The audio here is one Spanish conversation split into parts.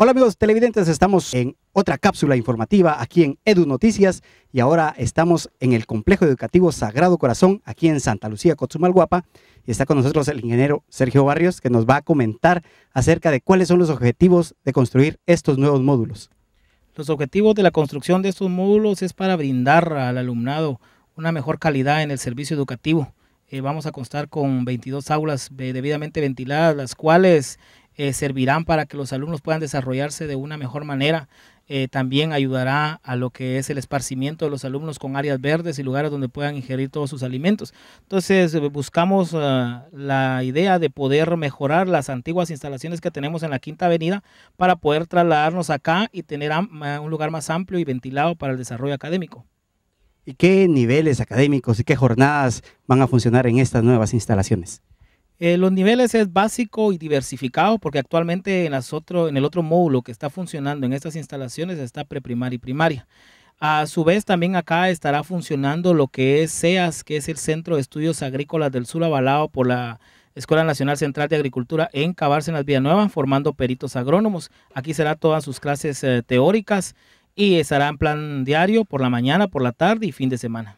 Hola amigos televidentes, estamos en otra cápsula informativa aquí en Edu Noticias y ahora estamos en el Complejo Educativo Sagrado Corazón aquí en Santa Lucía, Cotzumalguapa y está con nosotros el ingeniero Sergio Barrios que nos va a comentar acerca de cuáles son los objetivos de construir estos nuevos módulos. Los objetivos de la construcción de estos módulos es para brindar al alumnado una mejor calidad en el servicio educativo. Eh, vamos a constar con 22 aulas eh, debidamente ventiladas, las cuales eh, servirán para que los alumnos puedan desarrollarse de una mejor manera. Eh, también ayudará a lo que es el esparcimiento de los alumnos con áreas verdes y lugares donde puedan ingerir todos sus alimentos. Entonces eh, buscamos la idea de poder mejorar las antiguas instalaciones que tenemos en la Quinta Avenida para poder trasladarnos acá y tener un lugar más amplio y ventilado para el desarrollo académico. ¿Y qué niveles académicos y qué jornadas van a funcionar en estas nuevas instalaciones? Eh, los niveles es básico y diversificado porque actualmente en, el otro módulo que está funcionando en estas instalaciones está preprimaria y primaria. A su vez también acá estará funcionando lo que es CEAS, que es el Centro de Estudios Agrícolas del Sur avalado por la Escuela Nacional Central de Agricultura en las Villanueva, formando peritos agrónomos. Aquí será todas sus clases eh, teóricas y estará en plan diario por la mañana, por la tarde y fin de semana.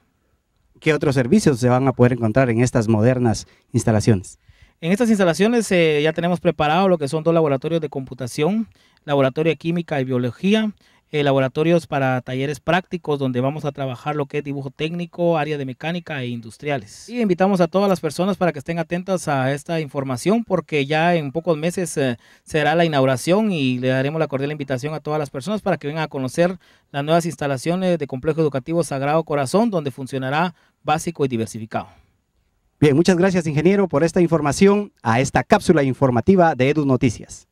¿Qué otros servicios se van a poder encontrar en estas modernas instalaciones? En estas instalaciones eh, ya tenemos preparado lo que son dos laboratorios de computación, laboratorio de química y biología, eh, laboratorios para talleres prácticos donde vamos a trabajar lo que es dibujo técnico, área de mecánica e industriales. Y invitamos a todas las personas para que estén atentas a esta información porque ya en pocos meses eh, será la inauguración y le daremos la cordial invitación a todas las personas para que vengan a conocer las nuevas instalaciones de Complejo Educativo Sagrado Corazón donde funcionará básico y diversificado. Bien, muchas gracias ingeniero por esta información a esta cápsula informativa de Edu Noticias.